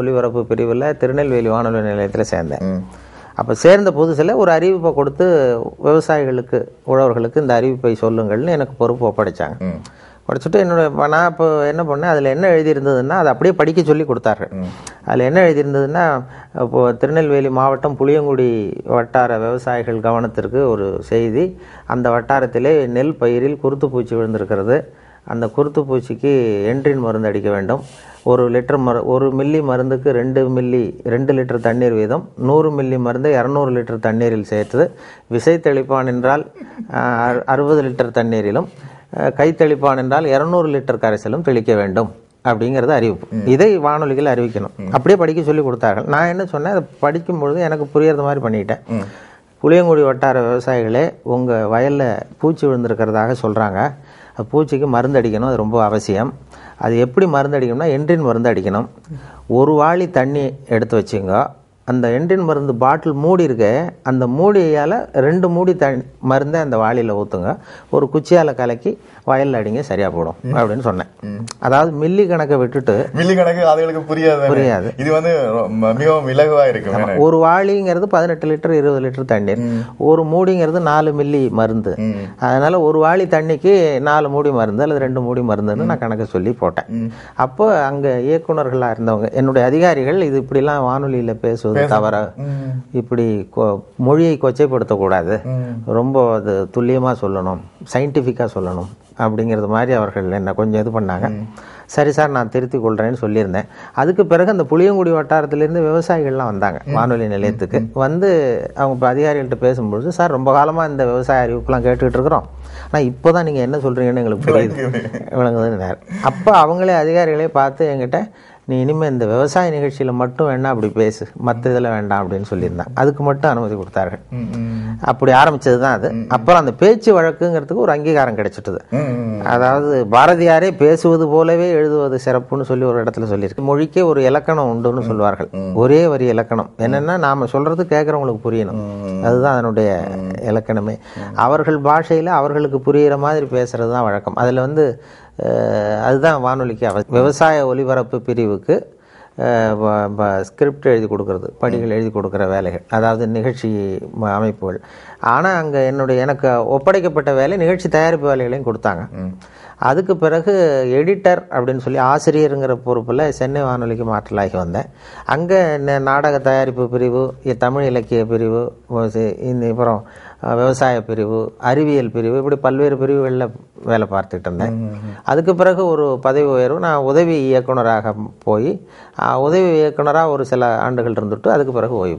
ஒலிபரப்பு பிரிவில் திருநெல்வேலி வானொலி நிலையத்தில் சேர்ந்தேன் அப்போ சேர்ந்த புதுசில் ஒரு அறிவிப்பை கொடுத்து விவசாயிகளுக்கு உழவர்களுக்கு இந்த அறிவிப்பை சொல்லுங்கள்னு எனக்கு பொறுப்பு ஒப்படைச்சாங்க படிச்சுட்டு என்னுடைய நான் இப்போ என்ன பண்ணேன் அதில் என்ன எழுதியிருந்ததுன்னா அதை அப்படியே படிக்க சொல்லி கொடுத்தாரு அதில் என்ன எழுதியிருந்ததுன்னா இப்போது திருநெல்வேலி மாவட்டம் புளியங்குடி வட்டார விவசாயிகள் கவனத்திற்கு ஒரு செய்தி அந்த வட்டாரத்திலே நெல் பயிரில் குருத்து பூச்சி விழுந்திருக்கிறது அந்த குருத்து பூச்சிக்கு என்ட்ரின் மருந்து அடிக்க வேண்டும் ஒரு லிட்டர் மரு ஒரு மில்லி மருந்துக்கு ரெண்டு மில்லி ரெண்டு லிட்டர் தண்ணீர் வீதம் நூறு மில்லி மருந்தை இரநூறு லிட்டர் தண்ணீரில் சேர்த்து விசை தெளிப்பான் என்றால் அறுபது லிட்டர் தண்ணீரிலும் கை தெளிப்பான் என்றால் இரநூறு லிட்டர் கரைசலும் தெளிக்க வேண்டும் அப்படிங்கிறது அறிவிப்பு இதை வானொலிகள் அறிவிக்கணும் அப்படியே படிக்க சொல்லி கொடுத்தார்கள் நான் என்ன சொன்னேன் அதை படிக்கும்பொழுது எனக்கு புரியறது மாதிரி பண்ணிட்டேன் புளியங்குடி வட்டார விவசாயிகளே உங்கள் வயலில் பூச்சி விழுந்திருக்கிறதாக சொல்கிறாங்க அது பூச்சிக்கு மருந்து அடிக்கணும் அது ரொம்ப அவசியம் அது எப்படி மருந்து அடிக்கணும்னா என்றின் மருந்து அடிக்கணும் ஒரு வாளி தண்ணி எடுத்து வச்சுங்க அந்த எண்டின் மருந்து பாட்டில் மூடி இருக்க அந்த மூடியால் ரெண்டு மூடி த மருந்தை அந்த வாளியில் ஊற்றுங்க ஒரு குச்சியால் கலக்கி வயலில் அடிங்க சரியாக போடும் அப்படின்னு சொன்னேன் அதாவது மில்லி கணக்கை விட்டுட்டு மில்லி கணக்கு அதுகளுக்கு புரியாது புரியாது இது வந்து மிகவும் இலகுவாக இருக்கு ஒரு வாளிங்கிறது பதினெட்டு லிட்டர் இருபது லிட்டர் தண்ணீர் ஒரு மூடிங்கிறது நாலு மில்லி மருந்து அதனால் ஒரு வாளி தண்ணிக்கு நாலு மூடி மருந்து அல்லது ரெண்டு மூடி மருந்துன்னு நான் கணக்கு சொல்லி போட்டேன் அப்போ அங்கே இயக்குநர்களாக இருந்தவங்க என்னுடைய அதிகாரிகள் இது இப்படிலாம் வானொலியில் பேசுவது தவற இப்படி மொழியை கொச்சைப்படுத்தக்கூடாது ரொம்ப அது துல்லியமாக சொல்லணும் சயின்டிஃபிக்காக சொல்லணும் அப்படிங்கிறது மாதிரி அவர்கள் என்ன கொஞ்சம் இது பண்ணாங்க சரி சார் நான் திருத்தி கொள்கிறேன்னு சொல்லியிருந்தேன் அதுக்கு பிறகு அந்த புளியங்குடி வட்டாரத்திலேருந்து விவசாயிகள்லாம் வந்தாங்க வானொலி நிலையத்துக்கு வந்து அவங்க இப்போ அதிகாரிகள்கிட்ட பேசும்பொழுது சார் ரொம்ப காலமாக இந்த விவசாய அறிவிப்புலாம் கேட்டுக்கிட்டு இருக்கிறோம் ஆனால் இப்போ தான் நீங்கள் என்ன சொல்கிறீங்கன்னு எங்களுக்கு புரியுது விளங்குதுன்னு அப்போ அவங்களே அதிகாரிகளே பார்த்து எங்கிட்ட நீ இனிமேல் இந்த விவசாய நிகழ்ச்சியில் மட்டும் வேணா அப்படி பேசு மற்ற இதில் வேண்டாம் அப்படின்னு சொல்லியிருந்தேன் அதுக்கு மட்டும் அனுமதி கொடுத்தார்கள் அப்படி ஆரம்பிச்சது தான் அது அப்புறம் அந்த பேச்சு வழக்குங்கிறதுக்கு ஒரு அங்கீகாரம் கிடைச்சிட்டது அதாவது பாரதியாரே பேசுவது போலவே எழுதுவது சிறப்புன்னு சொல்லி ஒரு இடத்துல சொல்லியிருக்கு மொழிக்கே ஒரு இலக்கணம் உண்டுன்னு சொல்வார்கள் ஒரே வரி இலக்கணம் என்னன்னா நாம சொல்றது கேட்கறவங்களுக்கு புரியணும் அதுதான் அதனுடைய இலக்கணமே அவர்கள் பாஷையில் அவர்களுக்கு புரிகிற மாதிரி பேசுறது தான் வழக்கம் அதில் வந்து அதுதான் வானொலிக்கு விவசாய ஒலிபரப்பு பிரிவுக்கு ஸ்கிரிப்ட் எழுதி கொடுக்குறது படிகள் எழுதி கொடுக்குற வேலைகள் அதாவது நிகழ்ச்சி அமைப்புகள் ஆனால் அங்கே என்னுடைய எனக்கு ஒப்படைக்கப்பட்ட வேலை நிகழ்ச்சி தயாரிப்பு வேலைகளையும் கொடுத்தாங்க அதுக்கு பிறகு எடிட்டர் அப்படின்னு சொல்லி ஆசிரியருங்கிற பொறுப்பில் சென்னை வானொலிக்கு மாற்றலாகி வந்தேன் அங்கே நாடக தயாரிப்பு பிரிவு தமிழ் இலக்கிய பிரிவு அப்புறம் விவசாய பிரிவு அறிவியல் பிரிவு இப்படி பல்வேறு பிரிவுகளில் வேலை பார்த்துட்டு இருந்தேன் அதுக்கு பிறகு ஒரு பதவி உயர்வு நான் உதவி இயக்குனராக போய் உதவி இயக்குனராக ஒரு சில ஆண்டுகள் இருந்துட்டு அதுக்கு பிறகு ஓய்வு